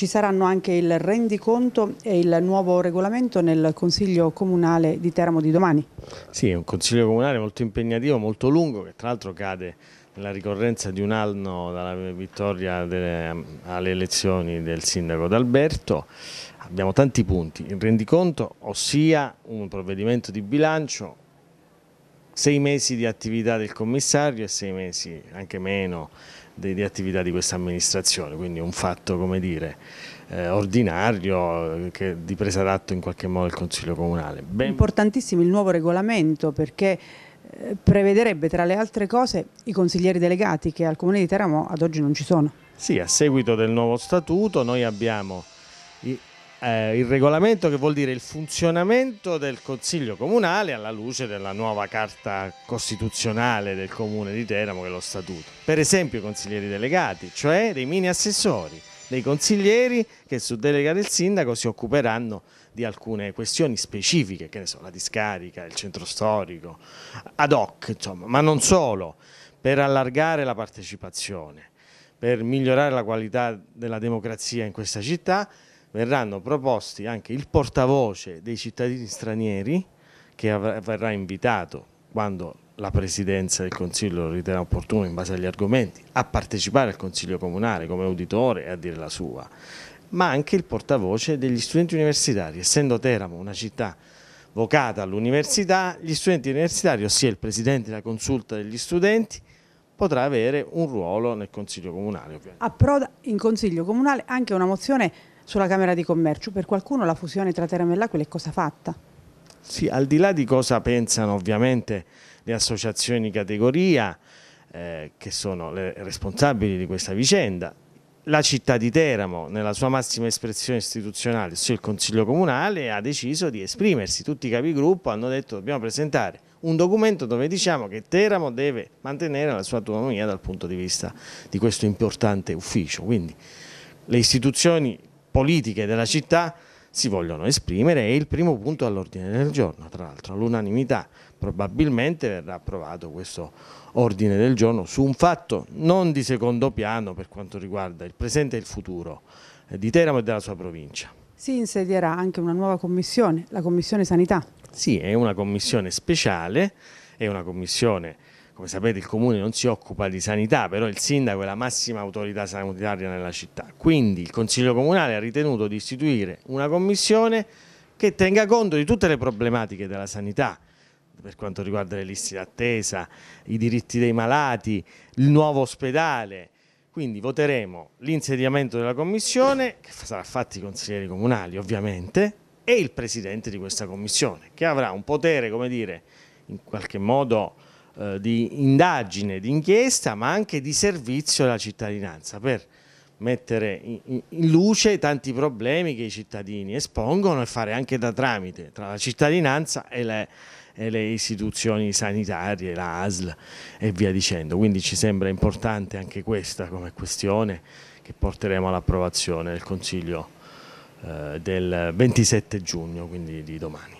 Ci saranno anche il rendiconto e il nuovo regolamento nel Consiglio Comunale di Teramo di domani. Sì, è un Consiglio Comunale molto impegnativo, molto lungo, che tra l'altro cade nella ricorrenza di un anno dalla vittoria delle, alle elezioni del sindaco D'Alberto. Abbiamo tanti punti, il rendiconto, ossia un provvedimento di bilancio sei mesi di attività del commissario e sei mesi anche meno di, di attività di questa amministrazione, quindi un fatto come dire eh, ordinario eh, che, di presa d'atto in qualche modo il Consiglio Comunale. Ben... Importantissimo il nuovo regolamento perché eh, prevederebbe tra le altre cose i consiglieri delegati che al Comune di Teramo ad oggi non ci sono. Sì, a seguito del nuovo statuto noi abbiamo i eh, il regolamento che vuol dire il funzionamento del Consiglio Comunale alla luce della nuova carta costituzionale del Comune di Teramo che è lo Statuto. Per esempio i consiglieri delegati, cioè dei mini assessori, dei consiglieri che su delega del sindaco si occuperanno di alcune questioni specifiche, che ne so, la discarica, il centro storico, ad hoc, insomma, ma non solo, per allargare la partecipazione, per migliorare la qualità della democrazia in questa città verranno proposti anche il portavoce dei cittadini stranieri che verrà invitato quando la Presidenza del Consiglio lo riterrà opportuno in base agli argomenti a partecipare al Consiglio Comunale come uditore e a dire la sua, ma anche il portavoce degli studenti universitari, essendo Teramo una città vocata all'università, gli studenti universitari, ossia il Presidente della Consulta degli Studenti, potrà avere un ruolo nel Consiglio Comunale. Approda in Consiglio Comunale anche una mozione sulla Camera di Commercio. Per qualcuno la fusione tra Teramo e L'Aquila è cosa fatta? Sì, al di là di cosa pensano ovviamente le associazioni di categoria, eh, che sono le responsabili di questa vicenda, la città di Teramo, nella sua massima espressione istituzionale, cioè il Consiglio Comunale, ha deciso di esprimersi. Tutti i capigruppo hanno detto dobbiamo presentare un documento dove diciamo che Teramo deve mantenere la sua autonomia dal punto di vista di questo importante ufficio. Quindi le istituzioni politiche della città si vogliono esprimere e il primo punto all'ordine del giorno, tra l'altro all'unanimità probabilmente verrà approvato questo ordine del giorno su un fatto non di secondo piano per quanto riguarda il presente e il futuro eh, di Teramo e della sua provincia. Si insedierà anche una nuova commissione, la Commissione Sanità. Sì, è una commissione speciale, è una commissione come sapete il comune non si occupa di sanità, però il sindaco è la massima autorità sanitaria nella città. Quindi il Consiglio Comunale ha ritenuto di istituire una commissione che tenga conto di tutte le problematiche della sanità, per quanto riguarda le liste d'attesa, i diritti dei malati, il nuovo ospedale. Quindi voteremo l'insediamento della commissione, che sarà fatto i consiglieri comunali ovviamente, e il presidente di questa commissione, che avrà un potere, come dire, in qualche modo eh, di indagine, di inchiesta, ma anche di servizio alla cittadinanza per mettere in, in luce tanti problemi che i cittadini espongono e fare anche da tramite tra la cittadinanza e le, e le istituzioni sanitarie, la ASL e via dicendo. Quindi ci sembra importante anche questa come questione che porteremo all'approvazione del Consiglio eh, del 27 giugno, quindi di domani.